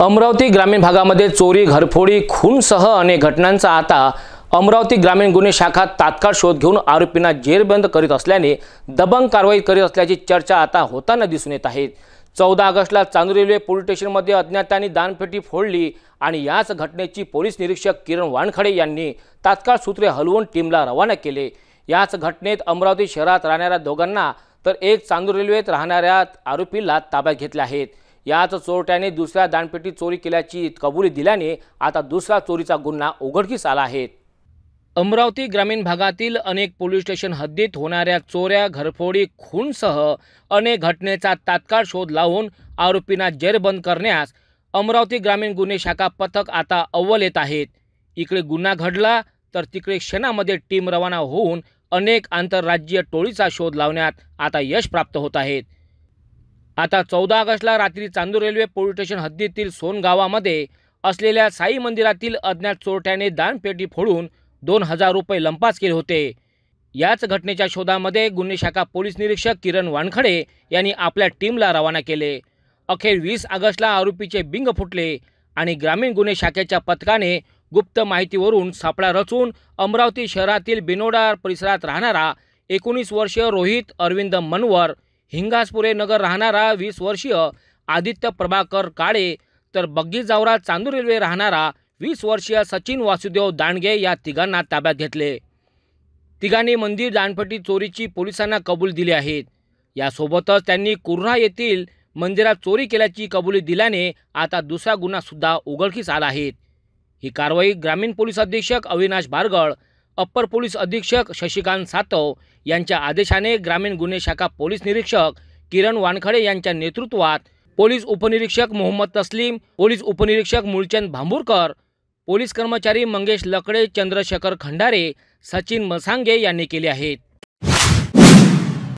अमरावती ग्रामीण भागामध्ये चोरी घरफोडी खूनसह अनेक घटनांचा आता अमरावती ग्रामीण गुन्हे शाखा तात्काळ शोध घेऊन आरोपींना जेरबंद करीत असल्याने दबंग कारवाई करीत असल्याची चर्चा आता होताना दिसून येत आहे चौदा ऑगस्टला चांदू रेल्वे पोलीस स्टेशनमध्ये अज्ञातांनी दानपेटी फोडली आणि याच घटनेची पोलीस निरीक्षक किरण वानखडे यांनी तात्काळ सूत्रे हलवून टीमला रवाना केले याच घटनेत अमरावती शहरात राहणाऱ्या दोघांना तर एक चांदूर रेल्वेत राहणाऱ्या आरोपीला ताब्यात घेतल्या आहेत याच चोरट्याने दुसऱ्या दानपेटीत चोरी केल्याची कबुली दिल्याने आता दुसरा चोरीचा गुन्हा उघडकीस आला आहे अमरावती ग्रामीण भागातील अनेक पोलीस स्टेशन हद्दीत होणाऱ्या चोऱ्या घरफोडी खूनसह अनेक घटनेचा तात्काळ शोध लावून आरोपींना जेरबंद करण्यास अमरावती ग्रामीण गुन्हे शाखा पथक आता अव्वल येत आहेत इकडे गुन्हा घडला तर तिकडे क्षणामध्ये टीम रवाना होऊन अनेक आंतरराज्यीय टोळीचा शोध लावण्यात आता यश प्राप्त होत आहेत आता चौदा ऑगस्टला रात्री चांदूर रेल्वे पोलीस स्टेशन हद्दीतील सोनगावामध्ये असलेल्या साई मंदिरातील अज्ञात चोरट्याने दानपेटी फोडून दोन हजार रुपये लंपास केले होते याच घटनेच्या शोधामध्ये गुन्हे शाखा पोलीस निरीक्षक किरण वानखडे यांनी आपल्या टीमला रवाना केले अखेर वीस ऑगस्टला आरोपीचे बिंग फुटले आणि ग्रामीण गुन्हे शाखेच्या पथकाने गुप्त माहितीवरून सापळा रचून अमरावती शहरातील बिनोडा परिसरात राहणारा एकोणीस वर्षीय रोहित अरविंद मनवर हिंगासपुरे नगर राहणारा वीस वर्षीय आदित्य प्रभाकर काळे तर बग्गी जावरा चांदूर रेल्वे राहणारा वीस वर्षीय सचिन वासुदेव दांडगे या तिघांना ताब्यात घेतले तिघांनी मंदिर दानपटी चोरीची पोलिसांना कबूल दिली आहेत यासोबतच त्यांनी कुर्हा येथील मंदिरात चोरी केल्याची कबुली दिल्याने आता दुसरा गुन्हासुद्धा उघडकीस आला आहे ही कारवाई ग्रामीण पोलीस अधीक्षक अविनाश बारगळ अप्पर पोलीस अधीक्षक शशिकांत सातव यांच्या आदेशाने ग्रामीण गुन्हे शाखा पोलीस निरीक्षक किरण वानखडे यांच्या नेतृत्वात पोलीस उपनिरीक्षक मोहम्मद तस्लीम पोलीस उपनिरीक्षक मूलचंद भांबूरकर पोलीस कर्मचारी मंगेश लकडे चंद्रशेखर खंडारे सचिन मसांगे यांनी केले आहेत